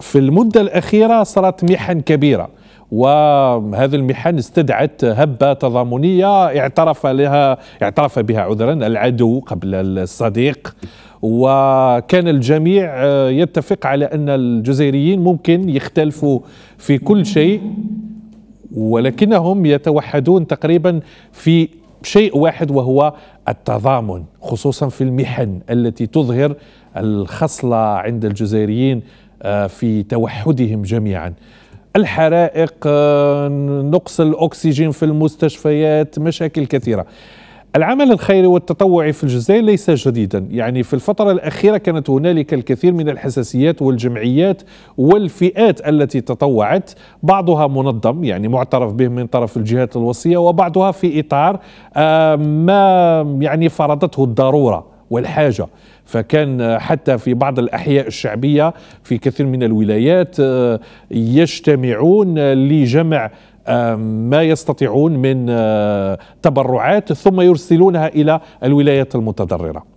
في المدة الأخيرة صارت محن كبيرة وهذه المحن استدعت هبة تضامنية اعترف لها اعترف بها عذرا العدو قبل الصديق وكان الجميع آه، يتفق على أن الجزائريين ممكن يختلفوا في كل شيء ولكنهم يتوحدون تقريبا في شيء واحد وهو التضامن خصوصا في المحن التي تظهر الخصلة عند الجزائريين آه، في توحدهم جميعا الحرائق آه، نقص الأكسجين في المستشفيات مشاكل كثيرة العمل الخيري والتطوعي في الجزائر ليس جديدا يعني في الفترة الأخيرة كانت هنالك الكثير من الحساسيات والجمعيات والفئات التي تطوعت بعضها منظم يعني معترف به من طرف الجهات الوصية وبعضها في إطار آه، ما يعني فرضته الضرورة والحاجة فكان حتى في بعض الأحياء الشعبية في كثير من الولايات آه، يجتمعون لجمع ما يستطيعون من آه، تبرعات ثم يرسلونها إلى الولايات المتضررة